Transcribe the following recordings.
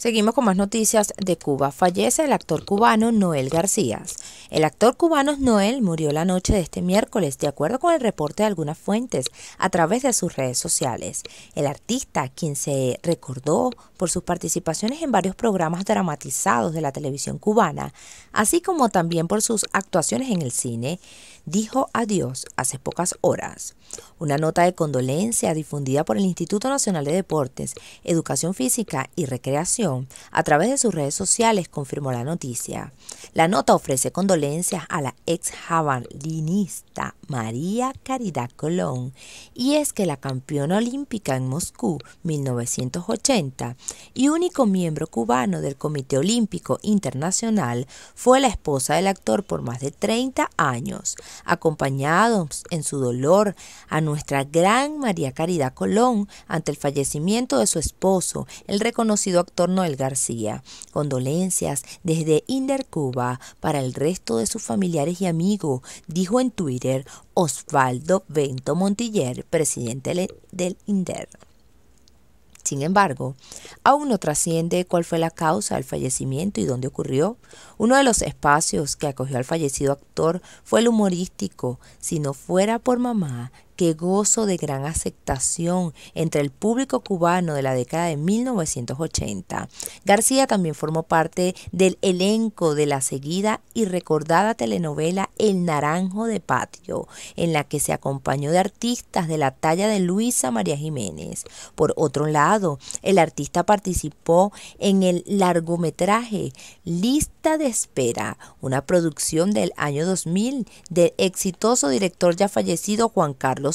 Seguimos con más noticias de Cuba. Fallece el actor cubano Noel García. El actor cubano Noel murió la noche de este miércoles, de acuerdo con el reporte de algunas fuentes, a través de sus redes sociales. El artista, quien se recordó por sus participaciones en varios programas dramatizados de la televisión cubana, así como también por sus actuaciones en el cine, dijo adiós hace pocas horas. Una nota de condolencia difundida por el Instituto Nacional de Deportes, Educación Física y Recreación a través de sus redes sociales confirmó la noticia. La nota ofrece condolencias a la ex jabalinista María Caridad Colón y es que la campeona olímpica en Moscú 1980 y único miembro cubano del Comité Olímpico Internacional fue la esposa del actor por más de 30 años acompañados en su dolor a nuestra gran María Caridad Colón ante el fallecimiento de su esposo, el reconocido actor Noel García. Condolencias desde Inder Cuba para el resto de sus familiares y amigos, dijo en Twitter Osvaldo Bento Montiller, presidente del INDER. Sin embargo, aún no trasciende cuál fue la causa del fallecimiento y dónde ocurrió. Uno de los espacios que acogió al fallecido actor fue el humorístico. Si no fuera por mamá, que gozo de gran aceptación entre el público cubano de la década de 1980. García también formó parte del elenco de la seguida y recordada telenovela El Naranjo de Patio, en la que se acompañó de artistas de la talla de Luisa María Jiménez. Por otro lado, el artista participó en el largometraje Lista de Espera, una producción del año 2000 del exitoso director ya fallecido Juan Carlos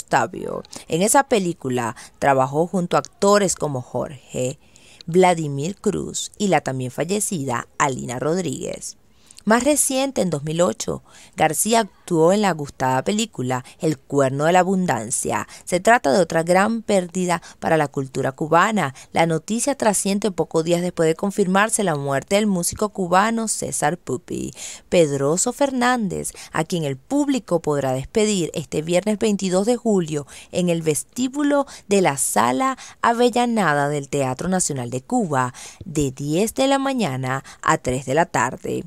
en esa película trabajó junto a actores como Jorge, Vladimir Cruz y la también fallecida Alina Rodríguez. Más reciente, en 2008, García actuó en la gustada película El cuerno de la abundancia. Se trata de otra gran pérdida para la cultura cubana. La noticia trasciende pocos días después de confirmarse la muerte del músico cubano César Pupi. Pedroso Fernández, a quien el público podrá despedir este viernes 22 de julio en el vestíbulo de la Sala Avellanada del Teatro Nacional de Cuba, de 10 de la mañana a 3 de la tarde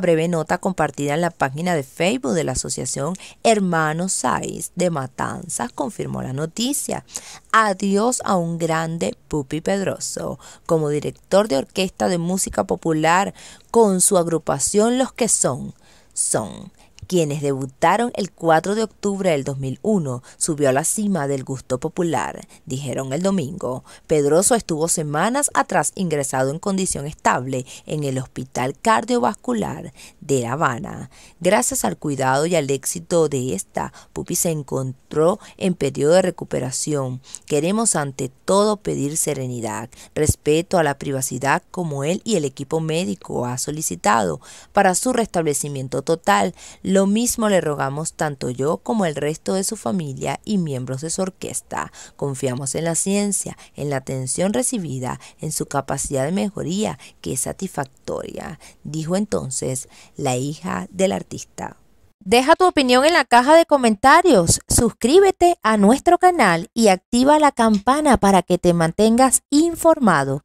breve nota compartida en la página de Facebook de la Asociación Hermanos Saiz de Matanzas confirmó la noticia. Adiós a un grande Pupi Pedroso. Como director de orquesta de música popular con su agrupación Los que son, son quienes debutaron el 4 de octubre del 2001, subió a la cima del gusto popular, dijeron el domingo. Pedroso estuvo semanas atrás ingresado en condición estable en el Hospital Cardiovascular de La Habana. Gracias al cuidado y al éxito de esta, Pupi se encontró en periodo de recuperación. Queremos ante todo pedir serenidad, respeto a la privacidad como él y el equipo médico ha solicitado para su restablecimiento total. Lo mismo le rogamos tanto yo como el resto de su familia y miembros de su orquesta. Confiamos en la ciencia, en la atención recibida, en su capacidad de mejoría, que es satisfactoria, dijo entonces la hija del artista. Deja tu opinión en la caja de comentarios, suscríbete a nuestro canal y activa la campana para que te mantengas informado.